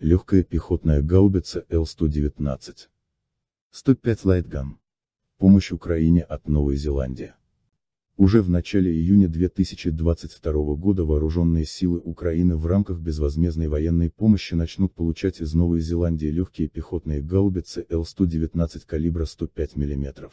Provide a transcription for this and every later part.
легкая пехотная гаубица Л-119. 105 Лайтган. Помощь Украине от Новой Зеландии. Уже в начале июня 2022 года вооруженные силы Украины в рамках безвозмездной военной помощи начнут получать из Новой Зеландии легкие пехотные гаубицы Л-119 калибра 105 мм.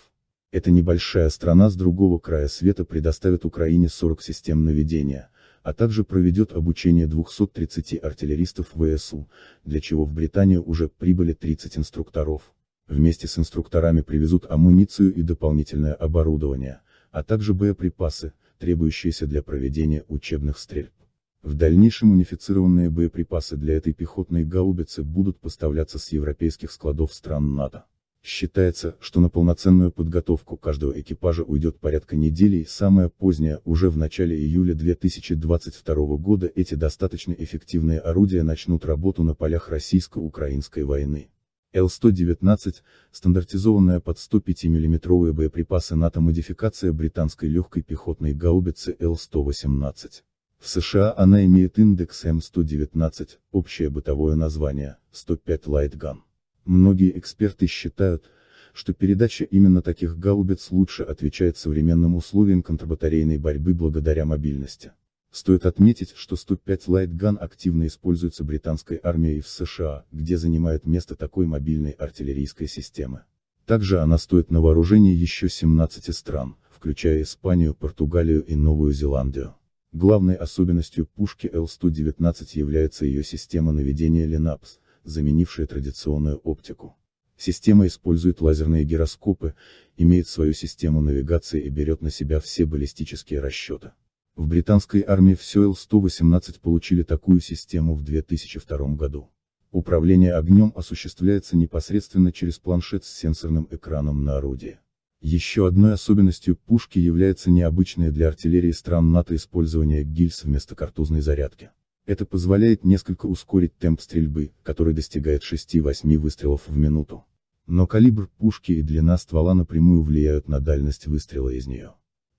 Эта небольшая страна с другого края света предоставит Украине 40 систем наведения, а также проведет обучение 230 артиллеристов ВСУ, для чего в Британию уже прибыли 30 инструкторов. Вместе с инструкторами привезут амуницию и дополнительное оборудование, а также боеприпасы, требующиеся для проведения учебных стрельб. В дальнейшем унифицированные боеприпасы для этой пехотной гаубицы будут поставляться с европейских складов стран НАТО. Считается, что на полноценную подготовку каждого экипажа уйдет порядка недели и самое позднее, уже в начале июля 2022 года эти достаточно эффективные орудия начнут работу на полях российско-украинской войны. Л-119, стандартизованная под 105 миллиметровые боеприпасы НАТО модификация британской легкой пехотной гаубицы Л-118. В США она имеет индекс М119, общее бытовое название, 105 Light Gun. Многие эксперты считают, что передача именно таких гаубиц лучше отвечает современным условиям контрбатарейной борьбы благодаря мобильности. Стоит отметить, что 105 Light Gun активно используется британской армией в США, где занимает место такой мобильной артиллерийской системы. Также она стоит на вооружении еще 17 стран, включая Испанию, Португалию и Новую Зеландию. Главной особенностью пушки L-119 является ее система наведения Linux, заменившая традиционную оптику. Система использует лазерные гироскопы, имеет свою систему навигации и берет на себя все баллистические расчеты. В британской армии все Л-118 получили такую систему в 2002 году. Управление огнем осуществляется непосредственно через планшет с сенсорным экраном на орудии. Еще одной особенностью пушки является необычное для артиллерии стран НАТО использование гильз вместо картузной зарядки. Это позволяет несколько ускорить темп стрельбы, который достигает 6-8 выстрелов в минуту. Но калибр пушки и длина ствола напрямую влияют на дальность выстрела из нее.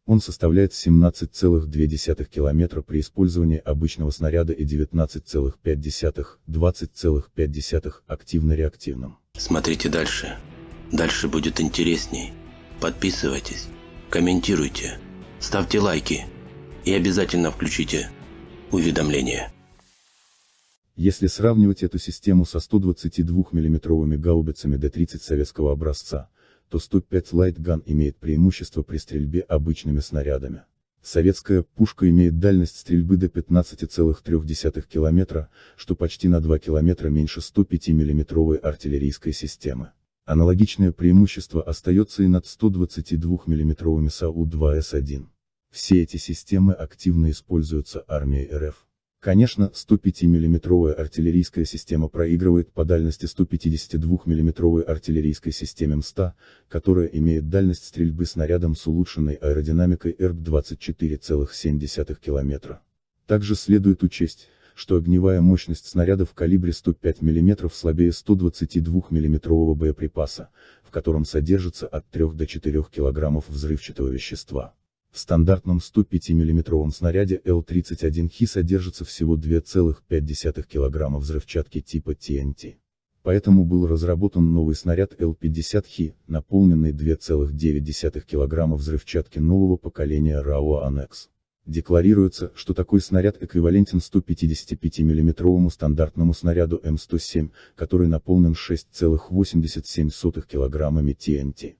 Он составляет 17,2 км при использовании обычного снаряда и 19,5-20,5 активно-реактивным. Смотрите дальше. Дальше будет интересней. Подписывайтесь, комментируйте, ставьте лайки и обязательно включите уведомления. Если сравнивать эту систему со 122 миллиметровыми гаубицами Д-30 советского образца, то 105 Light Gun имеет преимущество при стрельбе обычными снарядами. Советская пушка имеет дальность стрельбы до 15,3 км, что почти на 2 км меньше 105 миллиметровой артиллерийской системы. Аналогичное преимущество остается и над 122 миллиметровыми САУ-2С1. Все эти системы активно используются армией РФ. Конечно, 105-мм артиллерийская система проигрывает по дальности 152 мм артиллерийской системе МСТА, которая имеет дальность стрельбы снарядом с улучшенной аэродинамикой РБ 24,7 км. Также следует учесть, что огневая мощность снаряда в калибре 105 мм слабее 122 мм боеприпаса, в котором содержится от 3 до 4 кг взрывчатого вещества. В стандартном 105 миллиметровом снаряде Л-31Хи содержится всего 2,5 кг взрывчатки типа TNT. Поэтому был разработан новый снаряд Л-50Хи, наполненный 2,9 кг взрывчатки нового поколения РАО «Анекс». Декларируется, что такой снаряд эквивалентен 155 миллиметровому стандартному снаряду М107, который наполнен 6,87 килограммами TNT.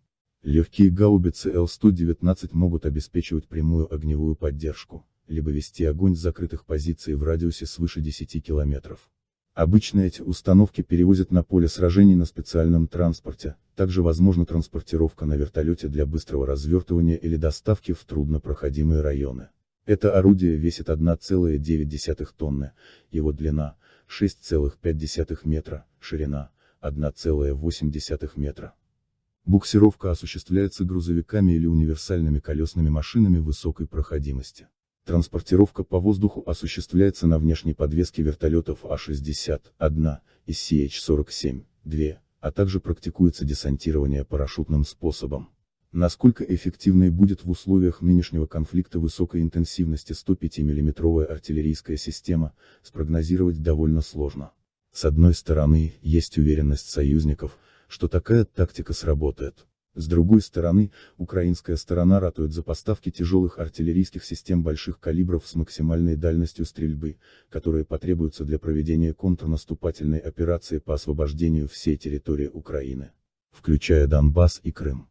Легкие гаубицы Л-119 могут обеспечивать прямую огневую поддержку, либо вести огонь с закрытых позиций в радиусе свыше 10 километров. Обычно эти установки перевозят на поле сражений на специальном транспорте, также возможна транспортировка на вертолете для быстрого развертывания или доставки в труднопроходимые районы. Это орудие весит 1,9 тонны, его длина – 6,5 метра, ширина – 1,8 метра. Буксировка осуществляется грузовиками или универсальными колесными машинами высокой проходимости. Транспортировка по воздуху осуществляется на внешней подвеске вертолетов А-61 и CH-47-2, а также практикуется десантирование парашютным способом. Насколько эффективной будет в условиях нынешнего конфликта высокой интенсивности 105 миллиметровая артиллерийская система, спрогнозировать довольно сложно. С одной стороны, есть уверенность союзников – что такая тактика сработает. С другой стороны, украинская сторона ратует за поставки тяжелых артиллерийских систем больших калибров с максимальной дальностью стрельбы, которые потребуются для проведения контрнаступательной операции по освобождению всей территории Украины, включая Донбасс и Крым.